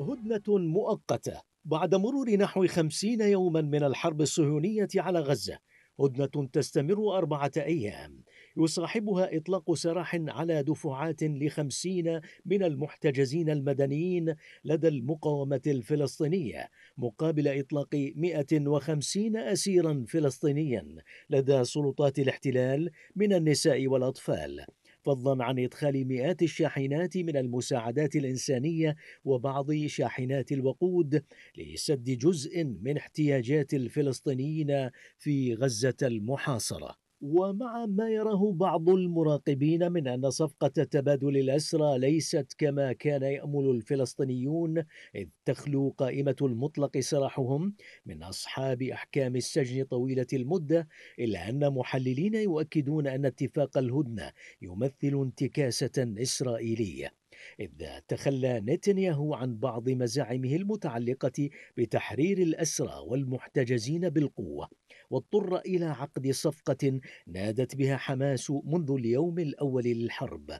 هدنة مؤقتة بعد مرور نحو خمسين يوما من الحرب الصهيونية على غزة هدنة تستمر أربعة أيام يصاحبها إطلاق سراح على دفعات لخمسين من المحتجزين المدنيين لدى المقاومة الفلسطينية مقابل إطلاق 150 أسيرا فلسطينيا لدى سلطات الاحتلال من النساء والأطفال فضلا عن إدخال مئات الشاحنات من المساعدات الإنسانية وبعض شاحنات الوقود لسد جزء من احتياجات الفلسطينيين في غزة المحاصرة ومع ما يراه بعض المراقبين من أن صفقة تبادل الأسرى ليست كما كان يأمل الفلسطينيون إذ تخلو قائمة المطلق سراحهم من أصحاب أحكام السجن طويلة المدة إلا أن محللين يؤكدون أن اتفاق الهدنة يمثل انتكاسة إسرائيلية إذ تخلى نتنياهو عن بعض مزاعمه المتعلقة بتحرير الأسرى والمحتجزين بالقوة واضطر إلى عقد صفقة نادت بها حماس منذ اليوم الأول للحرب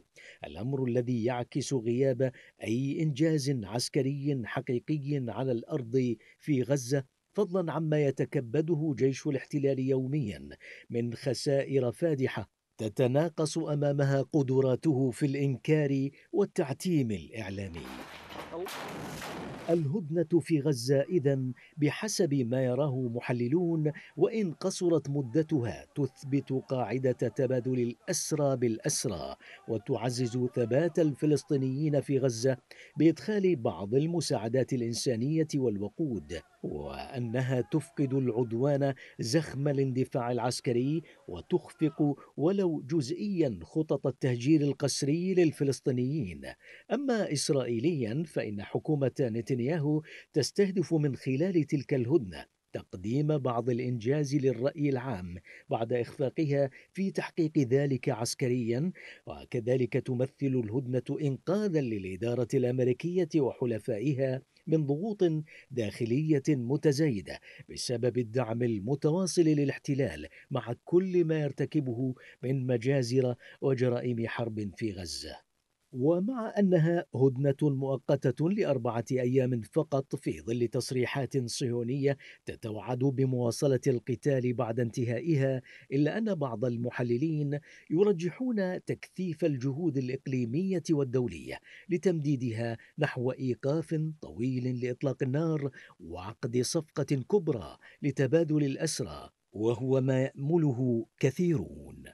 الأمر الذي يعكس غياب أي إنجاز عسكري حقيقي على الأرض في غزة فضلا عما يتكبده جيش الاحتلال يوميا من خسائر فادحه تتناقص امامها قدراته في الانكار والتعتيم الاعلامي الهدنه في غزه اذا بحسب ما يراه محللون وان قصرت مدتها تثبت قاعده تبادل الاسرى بالاسرى وتعزز ثبات الفلسطينيين في غزه بادخال بعض المساعدات الانسانيه والوقود وأنها تفقد العدوان زخم الاندفاع العسكري وتخفق ولو جزئيا خطط التهجير القسري للفلسطينيين أما إسرائيليا فإن حكومة نتنياهو تستهدف من خلال تلك الهدنة تقديم بعض الانجاز للراي العام بعد اخفاقها في تحقيق ذلك عسكريا وكذلك تمثل الهدنه انقاذا للاداره الامريكيه وحلفائها من ضغوط داخلية متزايدة بسبب الدعم المتواصل للاحتلال مع كل ما يرتكبه من مجازر وجرائم حرب في غزة ومع أنها هدنة مؤقتة لأربعة أيام فقط في ظل تصريحات صهيونية تتوعد بمواصلة القتال بعد انتهائها إلا أن بعض المحللين يرجحون تكثيف الجهود الإقليمية والدولية لتمديدها نحو إيقاف طويل لإطلاق النار وعقد صفقة كبرى لتبادل الأسرى وهو ما يأمله كثيرون